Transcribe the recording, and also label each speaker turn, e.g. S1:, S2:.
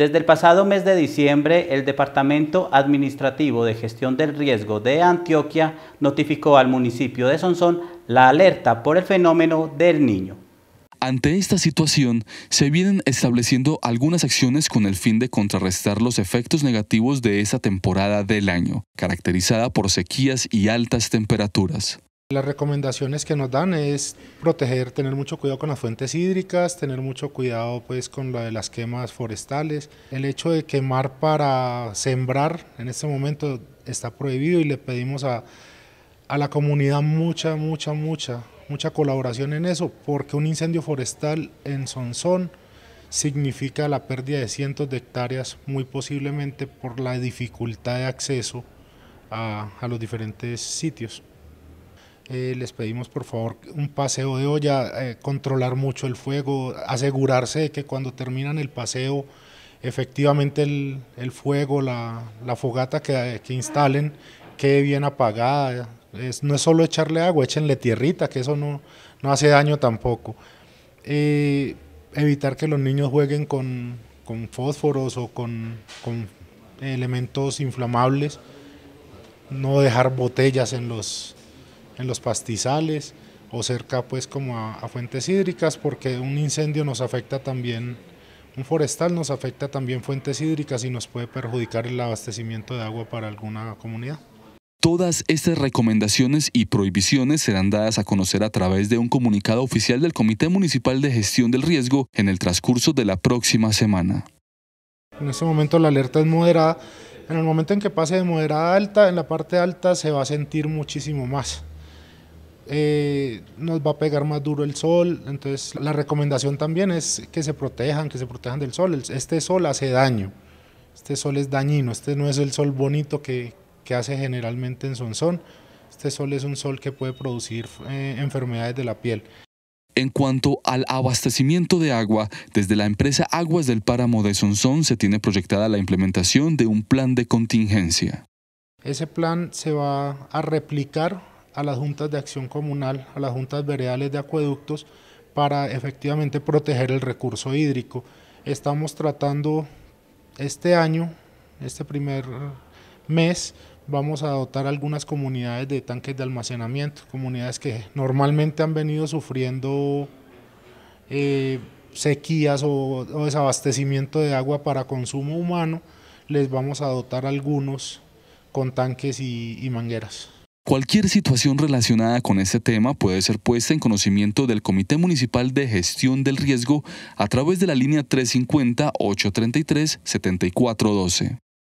S1: Desde el pasado mes de diciembre, el Departamento Administrativo de Gestión del Riesgo de Antioquia notificó al municipio de Sonsón la alerta por el fenómeno
S2: del niño. Ante esta situación, se vienen estableciendo algunas acciones con el fin de contrarrestar los efectos negativos de esta temporada del año, caracterizada por sequías y altas temperaturas.
S1: Las recomendaciones que nos dan es proteger, tener mucho cuidado con las fuentes hídricas, tener mucho cuidado pues con de las quemas forestales. El hecho de quemar para sembrar en este momento está prohibido y le pedimos a, la comunidad mucha, mucha, mucha, mucha colaboración en eso, porque un incendio forestal en Sonsón significa la pérdida de cientos de hectáreas, muy posiblemente por la dificultad de acceso a, a los diferentes sitios. Eh, les pedimos por favor un paseo de olla, eh, controlar mucho el fuego, asegurarse de que cuando terminan el paseo efectivamente el, fuego, la, fogata que, instalen quede bien apagada. no es solo echarle agua, échenle tierrita, que eso no, no hace daño tampoco. Eh, evitar que los niños jueguen con, fósforos o con, con elementos inflamables. No dejar botellas en los, en los pastizales o cerca pues como a, fuentes hídricas porque un incendio nos afecta también, un forestal nos afecta también fuentes hídricas y nos puede perjudicar el abastecimiento de agua para alguna comunidad.
S2: Todas estas recomendaciones y prohibiciones serán dadas a conocer a través de un comunicado oficial del Comité Municipal de Gestión del Riesgo en el transcurso de la próxima semana.
S1: En este momento la alerta es moderada. En el momento en que pase de moderada a alta, en la parte alta se va a sentir muchísimo más. Eh, nos va a pegar más duro el sol, entonces la recomendación también es que se protejan, que se protejan del sol. Este sol hace daño, este sol es dañino, este no es el sol bonito que, hace generalmente en Sonsón, este sol es un sol que puede producir eh, enfermedades de la piel.
S2: En cuanto al abastecimiento de agua, desde la empresa Aguas del Páramo de Sonsón se tiene proyectada la implementación de un plan de contingencia.
S1: Ese plan se va a replicar a las juntas de acción comunal, a las juntas veredales de acueductos, para efectivamente proteger el recurso hídrico. Estamos tratando este año, este primer mes, vamos a dotar algunas comunidades de tanques de almacenamiento, comunidades que normalmente han venido sufriendo eh, sequías o, desabastecimiento de agua para consumo humano, les vamos a dotar algunos con tanques y mangueras.
S2: Cualquier situación relacionada con este tema puede ser puesta en conocimiento del Comité Municipal de Gestión del Riesgo a través de la línea 350-833-7412.